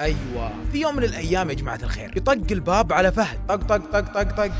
ايوه في يوم من الايام يا جماعه الخير يطق الباب على فهد طق طق طق طق طق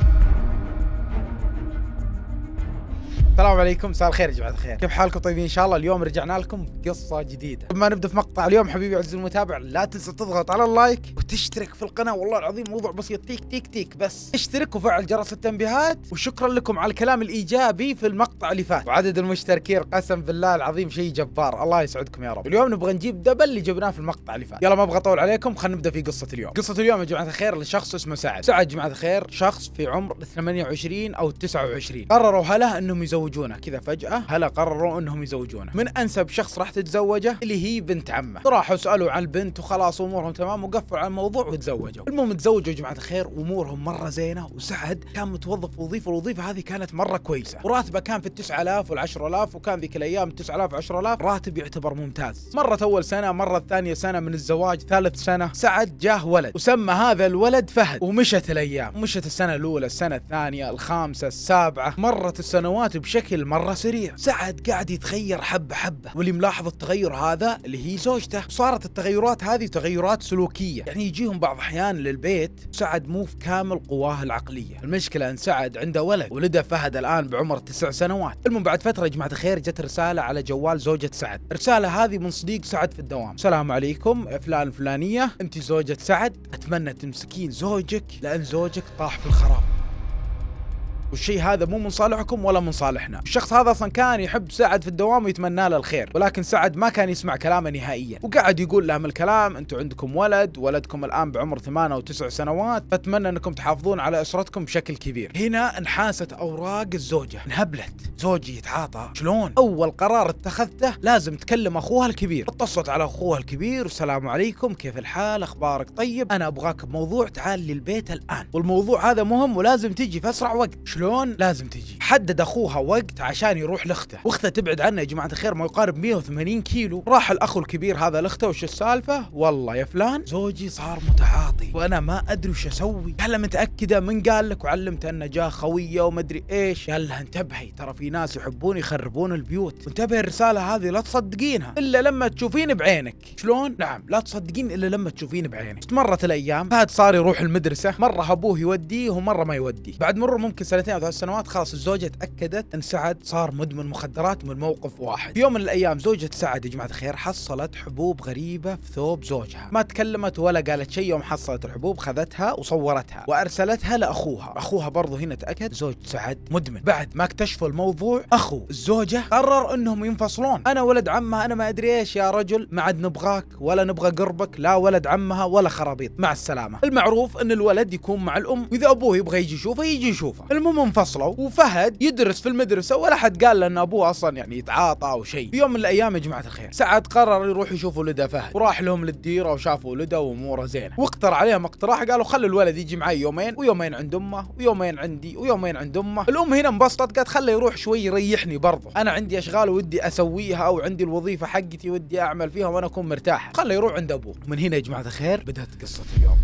السلام عليكم مساء الخير يا جماعه الخير كيف حالكم طيبين ان شاء الله اليوم رجعنا لكم قصه جديده قبل ما نبدا في مقطع اليوم حبيبي عز المتابع لا تنسى تضغط على اللايك وتشترك في القناه والله العظيم موضوع بسيط تيك تيك تيك بس اشترك وفعل جرس التنبيهات وشكرا لكم على الكلام الايجابي في المقطع اللي فات وعدد المشتركين قسم بالله العظيم شيء جبار الله يسعدكم يا رب اليوم نبغى نجيب دبل اللي جبناه في المقطع اللي فات يلا ما ابغى اطول عليكم خلينا نبدا في قصه اليوم قصه اليوم يا جماعه الخير لشخص اسمه سعد سعد جماعه الخير شخص في عمر 28 او 29 قرروا هلا انهم يزوجونه كذا فجأة هلا قرروا انهم يزوجونه من انسب شخص راح تتزوجه اللي هي بنت عمه راحوا سألوا عن البنت وخلاص امورهم تمام وقفوا على الموضوع وتزوجوا المهم تزوجوا جماعة الخير وامورهم مرة زينة وسعد كان متوظف وظيفة والوظيفة هذه كانت مرة كويسة وراتبه كان في التسعة 9000 وال 10000 وكان ذيك الايام 9000 10000 راتب يعتبر ممتاز مرت اول سنة مرة ثانية سنة من الزواج ثالث سنة سعد جاه ولد وسمى هذا الولد فهد ومشت الايام مشت السنة الاولى السنة الثانية الخامسة السابعة مرت السنوات بشكل بشكل مرة سريع سعد قاعد يتغير حبة حبة واللي ملاحظ التغير هذا اللي هي زوجته صارت التغيرات هذه تغيرات سلوكية يعني يجيهم بعض أحيان للبيت سعد مو في كامل قواه العقلية المشكلة أن سعد عنده ولد ولده فهد الآن بعمر تسع سنوات المهم بعد فترة يا جماعة الخير جت رسالة على جوال زوجة سعد الرسالة هذه من صديق سعد في الدوام السلام عليكم فلان فلانية أنت زوجة سعد أتمنى تمسكين زوجك لأن زوجك طاح في الخراب والشيء هذا مو من صالحكم ولا من صالحنا الشخص هذا اصلا كان يحب سعد في الدوام ويتمنى له الخير ولكن سعد ما كان يسمع كلامه نهائيا وقعد يقول لهم الكلام انتم عندكم ولد ولدكم الان بعمر 8 او 9 سنوات فاتمنى انكم تحافظون على اسرتكم بشكل كبير هنا انحاست اوراق الزوجه انهبلت زوجي يتعاطى شلون اول قرار اتخذته لازم تكلم اخوها الكبير اتصلت على اخوها الكبير السلام عليكم كيف الحال اخبارك طيب انا ابغاك بموضوع تعال للبيت الان والموضوع هذا مهم ولازم تجي في اسرع وقت شلون لازم تجي حدد اخوها وقت عشان يروح لاخته واخته تبعد عنه يا جماعه الخير ما يقارب 180 كيلو راح الاخ الكبير هذا لاخته وش السالفه والله يا فلان زوجي صار متعاطي وانا ما ادري وش اسوي هلا متاكده من قال لك وعلمت انه جاء خويه وما ادري ايش قال لها انتبهي ترى في ناس يحبون يخربون البيوت انتبهي الرساله هذه لا تصدقينها الا لما تشوفين بعينك شلون نعم لا تصدقين الا لما تشوفين بعينك استمرت الايام فهد صار يروح المدرسه مره ابوه يوديه ومره ما يوديه بعد مرور ممكن سنه سنتين او ثلاث سنوات خلاص الزوجه تاكدت ان سعد صار مدمن مخدرات من موقف واحد في يوم من الايام زوجة سعد يا جماعه الخير حصلت حبوب غريبه في ثوب زوجها ما تكلمت ولا قالت شيء يوم حصلت الحبوب خذتها وصورتها وارسلتها لاخوها اخوها برضه هنا تاكد زوج سعد مدمن بعد ما اكتشفوا الموضوع اخو الزوجه قرر انهم ينفصلون انا ولد عمها انا ما ادري ايش يا رجل ما عاد نبغاك ولا نبغى قربك لا ولد عمها ولا خرابيط مع السلامه المعروف ان الولد يكون مع الام واذا ابوه يبغى يجي يشوفه يجي يشوفه المهم انفصلوا وفهد يدرس في المدرسه ولا حد قال له ان ابوه اصلا يعني يتعاطى او شيء في يوم من الايام يا جماعه الخير سعد قرر يروح يشوف ولده فهد وراح لهم للديره وشافوا ولده واموره زينه واقترح عليهم اقتراح قالوا خلوا الولد يجي معي يومين ويومين عند امه ويومين عندي ويومين عند امه الام هنا انبسطت قالت خله يروح شوي يريحني برضه انا عندي اشغال ودي اسويها او عندي الوظيفه حقتي ودي اعمل فيها وانا اكون مرتاح خله يروح عند ابوه من هنا يا جماعه الخير بدات قصه اليوم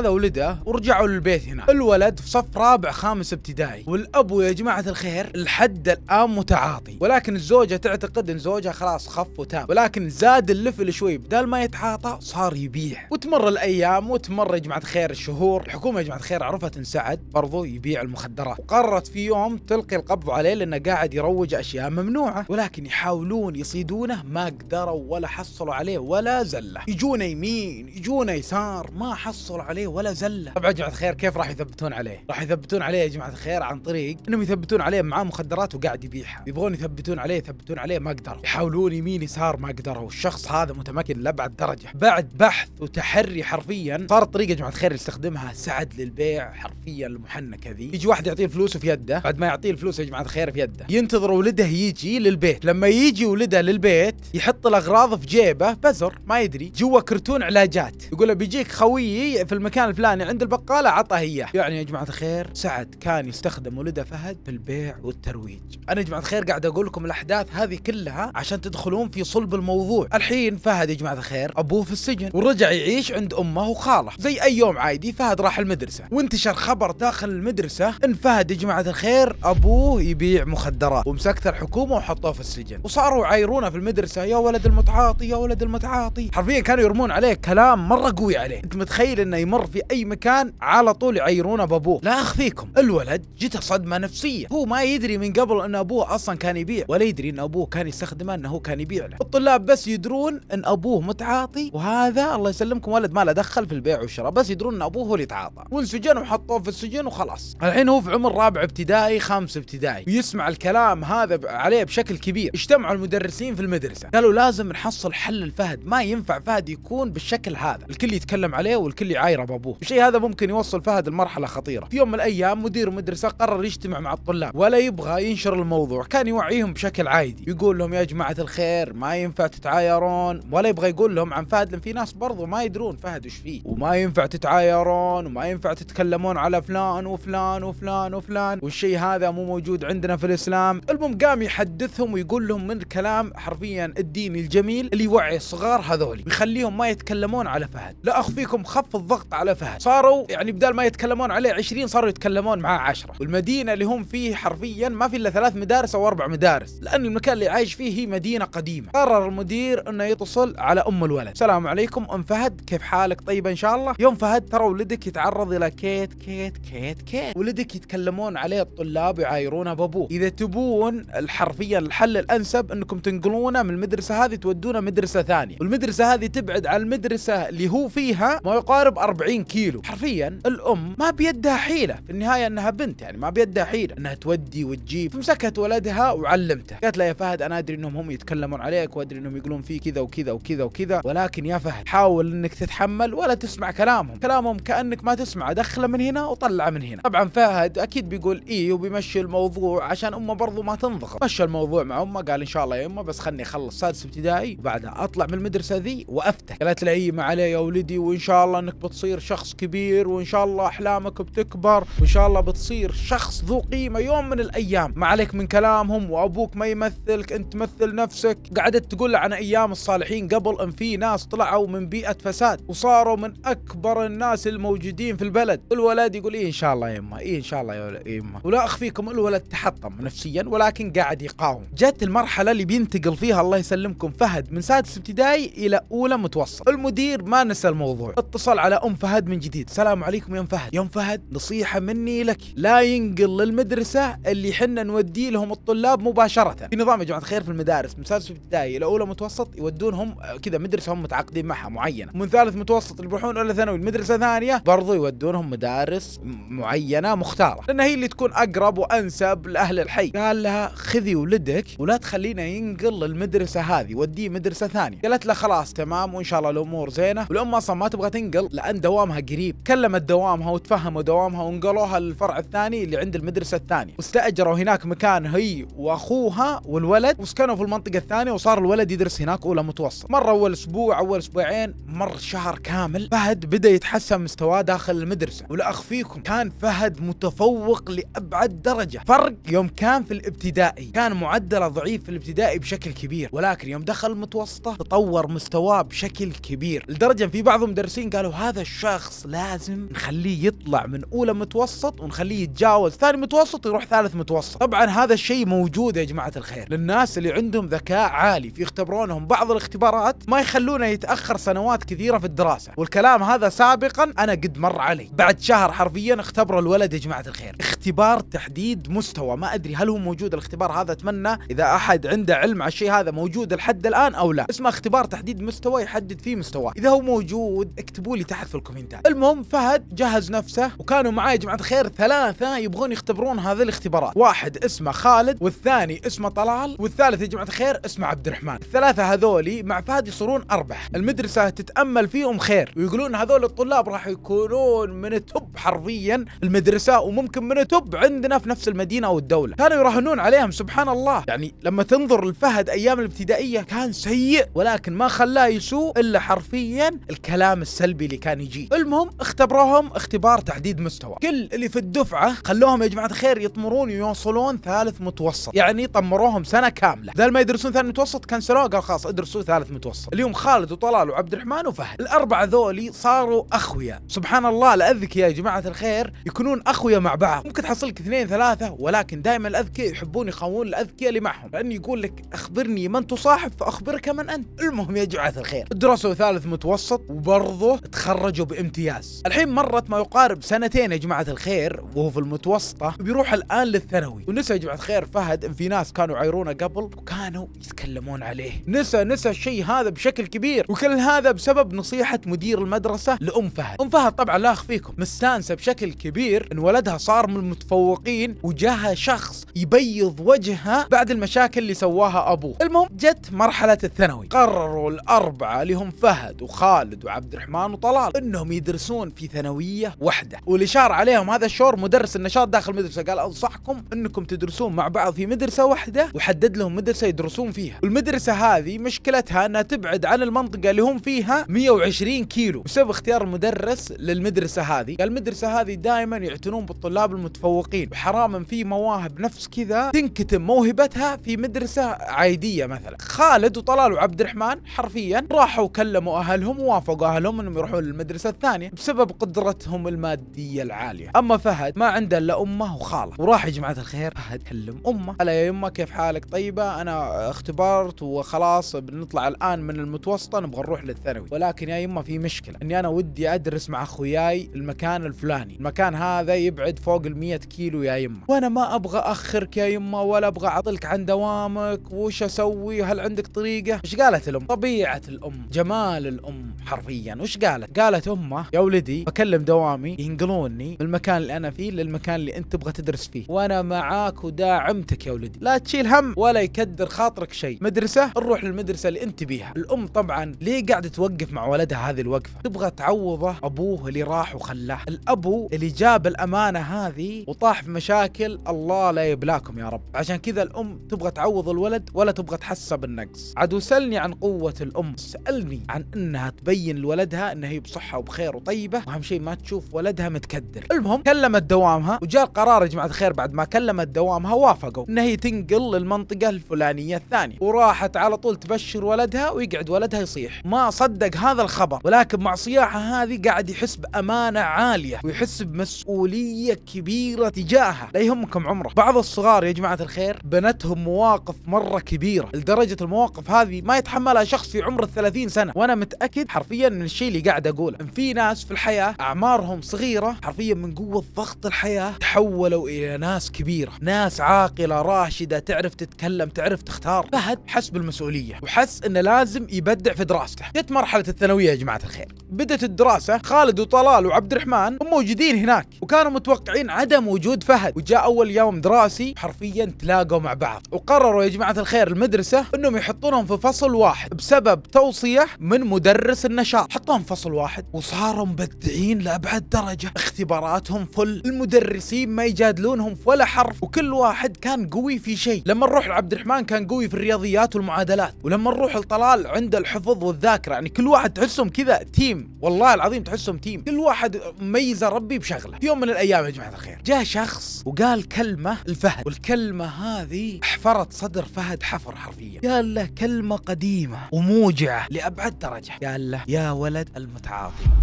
هذا ولده ورجعوا للبيت هنا الولد في صف رابع خامس ابتدائي والابو يا جماعه الخير لحد الان متعاطي ولكن الزوجه تعتقد ان زوجها خلاص خف وتاب ولكن زاد اللفل شوي بدل ما يتعاطى صار يبيع وتمر الايام وتمر يا جماعه الخير الشهور الحكومه يا جماعه الخير عرفت ان سعد برضو يبيع المخدرات وقررت في يوم تلقي القبض عليه لانه قاعد يروج اشياء ممنوعه ولكن يحاولون يصيدونه ما قدروا ولا حصلوا عليه ولا زله يجون يمين يجون يسار ما حصلوا عليه ولا زله طبعا يا جماعه الخير كيف راح يثبتون عليه راح يثبتون عليه يا جماعه الخير عن طريق انهم يثبتون عليه معاه مخدرات وقاعد يبيعها يبغون يثبتون عليه يثبتون عليه ما قدروا يحاولون يمين يسار ما قدروا الشخص هذا متمكن لابعد درجه بعد بحث وتحري حرفيا صارت طريقه يا جماعه الخير يستخدمها سعد للبيع حرفيا المحنكه ذي يجي واحد يعطيه فلوسه في يده بعد ما يعطيه الفلوس يا جماعه الخير في يده ينتظر ولده يجي للبيت لما يجي ولده للبيت يحط الاغراض في جيبه بزر ما يدري جوا كرتون علاجات يقول له بيجيك خويي في المكان المكان الفلاني عند البقاله عطاه اياه يعني يا جماعه الخير سعد كان يستخدم ولده فهد في البيع والترويج انا يا جماعه الخير قاعد اقول لكم الاحداث هذه كلها عشان تدخلون في صلب الموضوع الحين فهد يا جماعه الخير ابوه في السجن ورجع يعيش عند امه وخاله زي اي يوم عادي فهد راح المدرسه وانتشر خبر داخل المدرسه ان فهد يا جماعه الخير ابوه يبيع مخدرات ومسكته الحكومه وحطوه في السجن وصاروا يعايرونه في المدرسه يا ولد المتعاطي يا ولد المتعاطي حرفيا كانوا يرمون عليه كلام مره قوي عليه انت متخيل انه يمر في اي مكان على طول يعيرونه بابوه لا اخفيكم الولد جته صدمه نفسيه هو ما يدري من قبل ان ابوه اصلا كان يبيع ولا يدري ان ابوه كان يستخدمه انه هو كان يبيع له الطلاب بس يدرون ان ابوه متعاطي وهذا الله يسلمكم ولد ما له دخل في البيع والشراء بس يدرون ان ابوه هو اللي تعاطى وانسجن وحطوه في السجن وخلاص الحين هو في عمر رابع ابتدائي خامس ابتدائي ويسمع الكلام هذا عليه بشكل كبير اجتمعوا المدرسين في المدرسه قالوا لازم نحصل حل لفهد ما ينفع فهد يكون بالشكل هذا الكل يتكلم عليه والكل يعايره ابوه الشيء هذا ممكن يوصل فهد لمرحلة خطيرة في يوم من الأيام مدير مدرسة قرر يجتمع مع الطلاب ولا يبغى ينشر الموضوع كان يوعيهم بشكل عادي يقول لهم يا جماعة الخير ما ينفع تتعايرون ولا يبغى يقول لهم عن فهد لأن في ناس برضو ما يدرون فهد وش فيه وما ينفع تتعايرون وما ينفع تتكلمون على فلان وفلان وفلان وفلان والشيء هذا مو موجود عندنا في الإسلام المهم قام يحدثهم ويقول لهم من الكلام حرفيا الديني الجميل اللي يوعي الصغار هذولي ويخليهم ما يتكلمون على فهد لا أخفيكم خف الضغط على على فهد صاروا يعني بدال ما يتكلمون عليه 20 صاروا يتكلمون معاه 10 والمدينه اللي هم فيه حرفيا ما في الا ثلاث مدارس او اربع مدارس لان المكان اللي عايش فيه هي مدينه قديمه قرر المدير انه يتصل على ام الولد السلام عليكم ام فهد كيف حالك طيبه ان شاء الله يوم فهد ترى ولدك يتعرض الى كيت كيت كيت كيت ولدك يتكلمون عليه الطلاب يعايرونه بابوه اذا تبون حرفيا الحل الانسب انكم تنقلونه من المدرسه هذه تودونه مدرسه ثانيه والمدرسه هذه تبعد عن المدرسه اللي هو فيها ما يقارب 40 40 كيلو حرفيا الام ما بيدها حيله في النهايه انها بنت يعني ما بيدها حيله انها تودي وتجيب فمسكت ولدها وعلمته قالت له يا فهد انا ادري انهم هم يتكلمون عليك وادري انهم يقولون في كذا وكذا وكذا وكذا ولكن يا فهد حاول انك تتحمل ولا تسمع كلامهم كلامهم كانك ما تسمع دخله من هنا وطلعه من هنا طبعا فهد اكيد بيقول اي وبيمشي الموضوع عشان امه برضو ما تنضغط مشى الموضوع مع امه قال ان شاء الله يا امه بس خلني اخلص سادس ابتدائي وبعدها اطلع من المدرسه ذي وافتح قالت له اي ما عليه يا ولدي وان شاء الله انك بتصير بتصير شخص كبير وان شاء الله احلامك بتكبر وان شاء الله بتصير شخص ذو قيمه يوم من الايام ما عليك من كلامهم وابوك ما يمثلك انت تمثل نفسك قعدت تقول عن ايام الصالحين قبل ان في ناس طلعوا من بيئه فساد وصاروا من اكبر الناس الموجودين في البلد الولد يقول ايه ان شاء الله يما ايه ان شاء الله يا يما إيه ولا اخفيكم الولد تحطم نفسيا ولكن قاعد يقاوم جت المرحله اللي بينتقل فيها الله يسلمكم فهد من سادس ابتدائي الى اولى متوسط المدير ما نسى الموضوع اتصل على ام فهد فهد من جديد السلام عليكم يا فهد يا فهد نصيحة مني لك لا ينقل للمدرسة اللي حنا نودي لهم الطلاب مباشرة في نظام يا جماعة الخير في المدارس من سادس ابتدائي إلى أولى متوسط يودونهم كذا مدرسة هم متعاقدين معها معينة من ثالث متوسط اللي يروحون إلى ثانوي المدرسة ثانية برضو يودونهم مدارس معينة مختارة لأن هي اللي تكون أقرب وأنسب لأهل الحي قال لها خذي ولدك ولا تخلينا ينقل للمدرسة هذه وديه مدرسة ثانية قالت له خلاص تمام وإن شاء الله الأمور زينة والأم أصلا ما تبغى تنقل لأن دوام دوامها قريب كلمت دوامها وتفهموا دوامها وانقلوها للفرع الثاني اللي عند المدرسه الثانيه واستاجروا هناك مكان هي واخوها والولد وسكنوا في المنطقه الثانيه وصار الولد يدرس هناك اولى متوسط مر اول اسبوع اول اسبوعين مر شهر كامل فهد بدا يتحسن مستواه داخل المدرسه ولا اخفيكم كان فهد متفوق لابعد درجه فرق يوم كان في الابتدائي كان معدله ضعيف في الابتدائي بشكل كبير ولكن يوم دخل المتوسطه تطور مستواه بشكل كبير لدرجه في بعض المدرسين قالوا هذا الشخص شخص لازم نخليه يطلع من اولى متوسط ونخليه يتجاوز ثاني متوسط ويروح ثالث متوسط طبعا هذا الشيء موجود يا جماعه الخير للناس اللي عندهم ذكاء عالي في يختبرونهم بعض الاختبارات ما يخلونه يتاخر سنوات كثيره في الدراسه والكلام هذا سابقا انا قد مر علي بعد شهر حرفيا اختبروا الولد يا جماعه الخير اختبار تحديد مستوى ما ادري هل هو موجود الاختبار هذا اتمنى اذا احد عنده علم على الشيء هذا موجود لحد الان او لا اسمه اختبار تحديد مستوى يحدد فيه مستواه اذا هو موجود اكتبوا لي تحت في الكومنت مين تاني المهم فهد جهز نفسه وكانوا معاي يا جماعه الخير ثلاثه يبغون يختبرون هذه الاختبارات واحد اسمه خالد والثاني اسمه طلال والثالث يا جماعه الخير اسمه عبد الرحمن الثلاثه هذولي مع فهد يصيرون اربح المدرسه تتامل فيهم خير ويقولون هذول الطلاب راح يكونون من التوب حرفيا المدرسه وممكن من التوب عندنا في نفس المدينه او الدوله كانوا يراهنون عليهم سبحان الله يعني لما تنظر لفهد ايام الابتدائيه كان سيء ولكن ما خلاه يسوء الا حرفيا الكلام السلبي اللي كان يجيه المهم اختبروهم اختبار تحديد مستوى كل اللي في الدفعه خلوهم يا جماعه الخير يطمرون ويوصلون ثالث متوسط يعني طمروهم سنه كامله بدل ما يدرسون ثاني متوسط كنسلوه قال خلاص ادرسوا ثالث متوسط اليوم خالد وطلال وعبد الرحمن وفهد الاربعه ذولي صاروا اخويا سبحان الله الاذكياء يا جماعه الخير يكونون اخويا مع بعض ممكن تحصلك اثنين ثلاثه ولكن دائما الاذكياء يحبون يخون الاذكياء اللي معهم لانه يقول لك اخبرني من تصاحب فاخبرك من انت المهم يا جماعه الخير درسوا ثالث متوسط وبرضه تخرجوا وامتياز الحين مرت ما يقارب سنتين يا جماعة الخير وهو في المتوسطة بيروح الآن للثانوي ونسى يا جماعة الخير فهد إن في ناس كانوا عايرونه قبل وكانوا يتكلمون عليه نسى نسى الشيء هذا بشكل كبير وكل هذا بسبب نصيحة مدير المدرسة لأم فهد أم فهد طبعا لا أخفيكم مستانسة بشكل كبير إن ولدها صار من المتفوقين وجاها شخص يبيض وجهها بعد المشاكل اللي سواها أبوه المهم جت مرحلة الثانوي قرروا الأربعة اللي هم فهد وخالد وعبد الرحمن وطلال إنهم انهم يدرسون في ثانويه واحده واللي شار عليهم هذا الشور مدرس النشاط داخل المدرسه قال انصحكم انكم تدرسون مع بعض في مدرسه واحده وحدد لهم مدرسه يدرسون فيها والمدرسه هذه مشكلتها انها تبعد عن المنطقه اللي هم فيها 120 كيلو بسبب اختيار المدرس للمدرسه هذه قال المدرسه هذه دائما يعتنون بالطلاب المتفوقين وحرام في مواهب نفس كذا تنكتم موهبتها في مدرسه عاديه مثلا خالد وطلال وعبد الرحمن حرفيا راحوا كلموا اهلهم ووافقوا اهلهم انهم يروحون للمدرسه الثانية بسبب قدرتهم المادية العالية أما فهد ما عنده إلا أمه وخالة وراح يا جماعة الخير فهد كلم أمه هلا يا يمه كيف حالك طيبة أنا اختبرت وخلاص بنطلع الآن من المتوسطة نبغى نروح للثانوي ولكن يا يمه في مشكلة إني أنا ودي أدرس مع أخوياي المكان الفلاني المكان هذا يبعد فوق ال 100 كيلو يا يمه وأنا ما أبغى أخرك يا يمه ولا أبغى أعطلك عن دوامك وش أسوي هل عندك طريقة إيش قالت الأم طبيعة الأم جمال الأم حرفيا وش قالت قالت أم امه يا ولدي بكلم دوامي ينقلوني من المكان اللي انا فيه للمكان اللي انت تبغى تدرس فيه وانا معاك وداعمتك يا ولدي لا تشيل هم ولا يكدر خاطرك شيء مدرسه نروح للمدرسه اللي انت بيها الام طبعا ليه قاعده توقف مع ولدها هذه الوقفه تبغى تعوضه ابوه اللي راح وخلاه الابو اللي جاب الامانه هذه وطاح في مشاكل الله لا يبلاكم يا رب عشان كذا الام تبغى تعوض الولد ولا تبغى تحسه بالنقص عدو سألني عن قوه الام سالني عن انها تبين لولدها انها هي بصحه بخير وطيبه واهم شيء ما تشوف ولدها متكدر المهم كلمت دوامها وجاء القرار يا جماعه الخير بعد ما كلمت دوامها وافقوا ان هي تنقل للمنطقه الفلانيه الثانيه وراحت على طول تبشر ولدها ويقعد ولدها يصيح ما صدق هذا الخبر ولكن مع صياحه هذه قاعد يحس بامانه عاليه ويحس بمسؤوليه كبيره تجاهها لا يهمكم عمره بعض الصغار يا جماعه الخير بنتهم مواقف مره كبيره لدرجه المواقف هذه ما يتحملها شخص في عمر 30 سنه وانا متاكد حرفيا من الشيء اللي قاعد اقوله في ناس في الحياة أعمارهم صغيرة حرفيا من قوة ضغط الحياة تحولوا إلى ناس كبيرة ناس عاقلة راشدة تعرف تتكلم تعرف تختار فهد حس بالمسؤولية وحس أنه لازم يبدع في دراسته جت مرحلة الثانوية يا جماعة الخير بدت الدراسة خالد وطلال وعبد الرحمن هم موجودين هناك وكانوا متوقعين عدم وجود فهد وجاء أول يوم دراسي حرفيا تلاقوا مع بعض وقرروا يا جماعة الخير المدرسة أنهم يحطونهم في فصل واحد بسبب توصية من مدرس النشاط حطوهم فصل واحد صاروا مبدعين لأبعد درجة اختباراتهم فل المدرسين ما يجادلونهم في ولا حرف وكل واحد كان قوي في شيء لما نروح لعبد الرحمن كان قوي في الرياضيات والمعادلات ولما نروح لطلال عنده الحفظ والذاكرة يعني كل واحد تحسهم كذا تيم والله العظيم تحسهم تيم كل واحد ميزه ربي بشغله في يوم من الايام يا جماعه الخير جاء شخص وقال كلمه الفهد والكلمه هذه حفرت صدر فهد حفر حرفيا قال له كلمه قديمه وموجعه لابعد درجه قال له يا ولد المتعاطي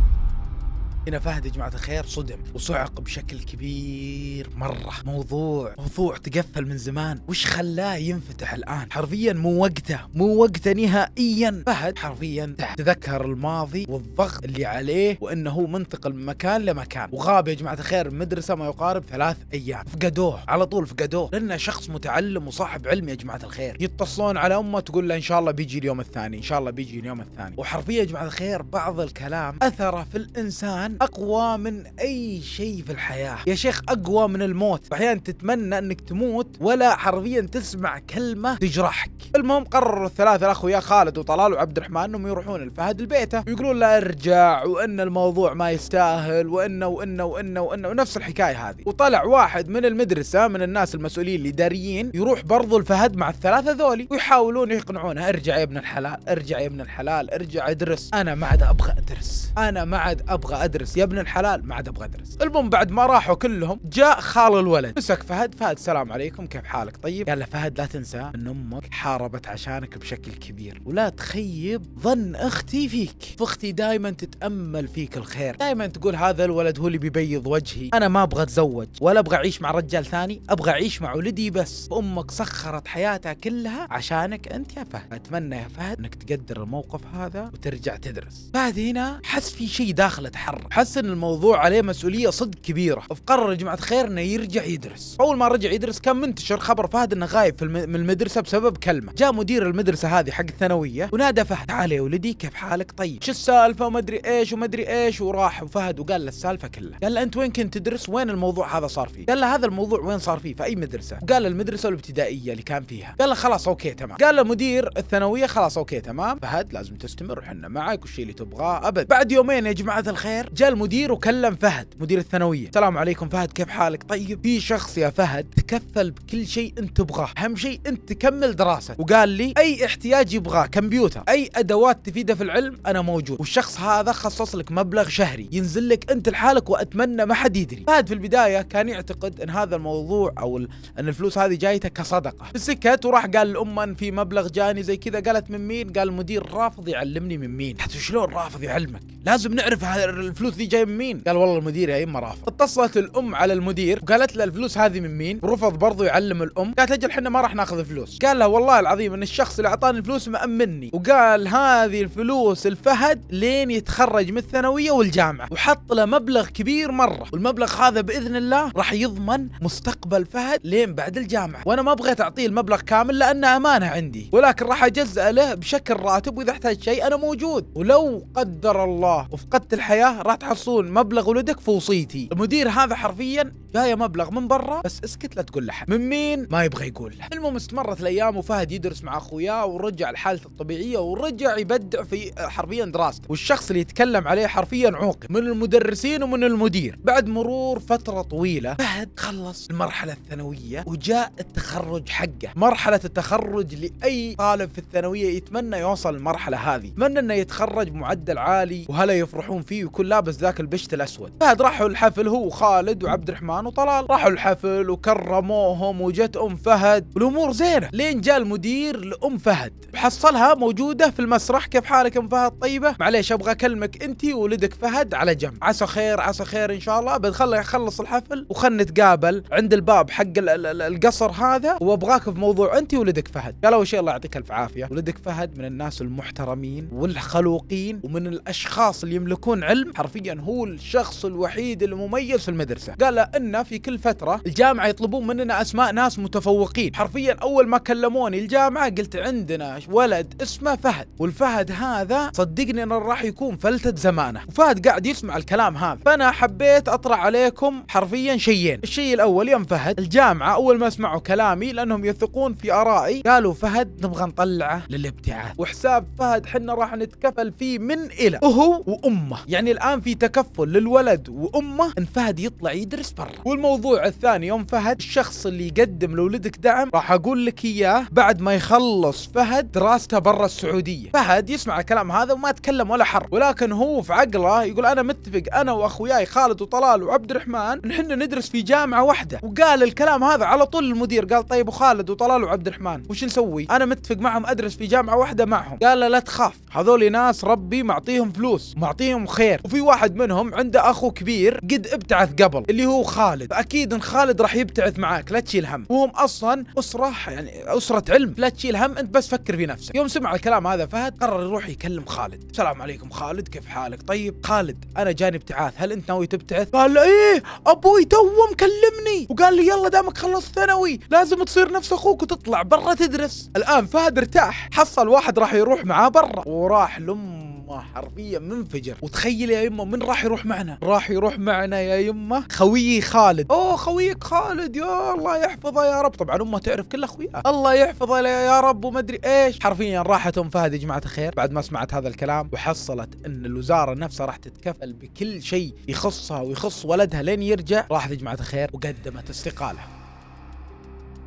هنا فهد يا جماعة الخير صدم وصعق بشكل كبير مرة موضوع موضوع تقفل من زمان وش خلاه ينفتح الآن حرفيا مو وقته مو وقته نهائيا فهد حرفيا تذكر الماضي والضغط اللي عليه وانه هو منتقل من مكان لمكان وغاب يا جماعة الخير مدرسة ما يقارب ثلاث ايام فقدوه على طول فقدوه لانه شخص متعلم وصاحب علم يا جماعة الخير يتصلون على امه تقول له ان شاء الله بيجي اليوم الثاني ان شاء الله بيجي اليوم الثاني وحرفيا يا جماعة الخير بعض الكلام اثره في الانسان أقوى من أي شيء في الحياة يا شيخ أقوى من الموت أحيانا تتمنى أنك تموت ولا حرفيا تسمع كلمة تجرحك المهم قرروا الثلاثة الأخويا خالد وطلال وعبد الرحمن أنهم يروحون الفهد لبيته ويقولون له ارجع وأن الموضوع ما يستاهل وأنه وأنه وأنه وأنه ونفس الحكاية هذه وطلع واحد من المدرسة من الناس المسؤولين الإداريين يروح برضو الفهد مع الثلاثة ذولي ويحاولون يقنعونه ارجع يا ابن الحلال ارجع يا ابن الحلال ارجع ادرس أنا ما عاد أبغى أدرس أنا ما عاد أبغى أدرس ادرس يا ابن الحلال ما عاد ابغى ادرس المهم بعد ما راحوا كلهم جاء خال الولد مسك فهد فهد السلام عليكم كيف حالك طيب قال له فهد لا تنسى ان امك حاربت عشانك بشكل كبير ولا تخيب ظن اختي فيك فاختي دائما تتامل فيك الخير دائما تقول هذا الولد هو اللي بيبيض وجهي انا ما ابغى اتزوج ولا ابغى اعيش مع رجال ثاني ابغى اعيش مع ولدي بس امك سخرت حياتها كلها عشانك انت يا فهد اتمنى يا فهد انك تقدر الموقف هذا وترجع تدرس فهد هنا حس في شيء داخله تحرك حس ان الموضوع عليه مسؤوليه صدق كبيره فقرر يا جماعه الخير انه يرجع يدرس اول ما رجع يدرس كان منتشر خبر فهد انه غايب في من المدرسه بسبب كلمه جاء مدير المدرسه هذه حق الثانويه ونادى فهد تعال يا ولدي كيف حالك طيب شو السالفه وما ادري ايش وما ادري ايش وراح وفهد وقال له السالفه كلها قال له انت وين كنت تدرس وين الموضوع هذا صار فيه قال له هذا الموضوع وين صار فيه في اي مدرسه قال المدرسه الابتدائيه اللي كان فيها قال له خلاص اوكي تمام قال له مدير الثانويه خلاص اوكي تمام فهد لازم تستمر احنا معك والشيء اللي تبغاه ابد بعد يومين يا جماعه الخير جاء المدير وكلم فهد مدير الثانويه السلام عليكم فهد كيف حالك طيب في شخص يا فهد تكفل بكل شيء انت تبغاه اهم شيء انت تكمل دراسه وقال لي اي احتياج يبغاه كمبيوتر اي ادوات تفيده في العلم انا موجود والشخص هذا خصص لك مبلغ شهري ينزل لك انت لحالك واتمنى ما حد يدري فهد في البدايه كان يعتقد ان هذا الموضوع او ان الفلوس هذه جايته كصدقه سكت وراح قال لامه ان في مبلغ جاني زي كذا قالت من مين قال المدير رافض يعلمني من مين شلون رافض يعلمك لازم نعرف الفلوس الفلوس دي جايه من مين؟ قال والله المدير يا اما رافض اتصلت الام على المدير وقالت له الفلوس هذه من مين؟ ورفض برضه يعلم الام قالت اجل احنا ما راح ناخذ فلوس قال لها والله العظيم ان الشخص اللي اعطاني الفلوس مأمني وقال هذه الفلوس الفهد لين يتخرج من الثانويه والجامعه وحط له مبلغ كبير مره والمبلغ هذا باذن الله راح يضمن مستقبل فهد لين بعد الجامعه وانا ما بغيت اعطيه المبلغ كامل لانه امانه عندي ولكن راح اجزأ له بشكل راتب واذا احتاج شيء انا موجود ولو قدر الله وفقدت الحياه راح تحصلون مبلغ ولدك في وصيتي المدير هذا حرفيا جاي مبلغ من برا بس اسكت لا تقول لحد من مين ما يبغى يقول له المهم استمرت الايام وفهد يدرس مع اخوياه ورجع لحالته الطبيعيه ورجع يبدع في آه، حرفيا دراسته والشخص اللي يتكلم عليه حرفيا عوقب من المدرسين ومن المدير بعد مرور فتره طويله فهد خلص المرحله الثانويه وجاء التخرج حقه مرحله التخرج لاي طالب في الثانويه يتمنى يوصل المرحله هذه يتمنى انه يتخرج بمعدل عالي وهلا يفرحون فيه ويكون لابس لابس ذاك البشت الاسود فهد راحوا الحفل هو وخالد وعبد الرحمن وطلال راحوا الحفل وكرموهم وجت ام فهد والامور زينه لين جاء المدير لام فهد وحصلها موجوده في المسرح كيف حالك ام فهد طيبه معليش ابغى اكلمك انت وولدك فهد على جنب عسى خير عسى خير ان شاء الله بنخلي اخلص الحفل وخلنا نتقابل عند الباب حق القصر هذا وابغاك في موضوع انت وولدك فهد قال اول شيء الله يعطيك الف عافيه ولدك فهد من الناس المحترمين والخلوقين ومن الاشخاص اللي يملكون علم حرف حرفيا هو الشخص الوحيد المميز في المدرسه قال ان في كل فتره الجامعه يطلبون مننا اسماء ناس متفوقين حرفيا اول ما كلموني الجامعه قلت عندنا ولد اسمه فهد والفهد هذا صدقني انه راح يكون فلتة زمانه وفهد قاعد يسمع الكلام هذا فانا حبيت اطرح عليكم حرفيا شيئين الشيء الاول يوم فهد الجامعه اول ما سمعوا كلامي لانهم يثقون في ارائي قالوا فهد نبغى نطلعه للابتعاث وحساب فهد حنا راح نتكفل فيه من الى وهو وامه يعني الان في تكفل للولد وامه ان فهد يطلع يدرس برا والموضوع الثاني يوم فهد الشخص اللي يقدم لولدك دعم راح اقول لك اياه بعد ما يخلص فهد دراسته برا السعوديه فهد يسمع الكلام هذا وما تكلم ولا حر ولكن هو في عقله يقول انا متفق انا واخوياي خالد وطلال وعبد الرحمن نحن ندرس في جامعه واحده وقال الكلام هذا على طول المدير قال طيب وخالد وطلال وعبد الرحمن وش نسوي انا متفق معهم ادرس في جامعه واحده معهم قال لا تخاف هذول ناس ربي معطيهم فلوس معطيهم خير وفي واحد واحد منهم عنده اخو كبير قد ابتعث قبل اللي هو خالد فاكيد ان خالد راح يبتعث معاك لا تشيل هم وهم اصلا اسره يعني اسره علم لا تشيل هم انت بس فكر في نفسك يوم سمع الكلام هذا فهد قرر يروح يكلم خالد السلام عليكم خالد كيف حالك طيب خالد انا جاني ابتعاث هل انت ناوي تبتعث قال ايه ابوي تو مكلمني وقال لي يلا دامك خلصت ثانوي لازم تصير نفس اخوك وتطلع برا تدرس الان فهد ارتاح حصل واحد راح يروح معاه برا وراح لامه يمه حرفيا منفجر وتخيل يا يمه من راح يروح معنا راح يروح معنا يا يمه خويي خالد اوه خويك خالد يا الله يحفظه يا رب طبعا امه تعرف كل اخوياها الله يحفظه يا رب وما ادري ايش حرفيا راحت ام فهد يا جماعه الخير بعد ما سمعت هذا الكلام وحصلت ان الوزاره نفسها راح تتكفل بكل شيء يخصها ويخص ولدها لين يرجع راحت يا جماعه الخير وقدمت استقالة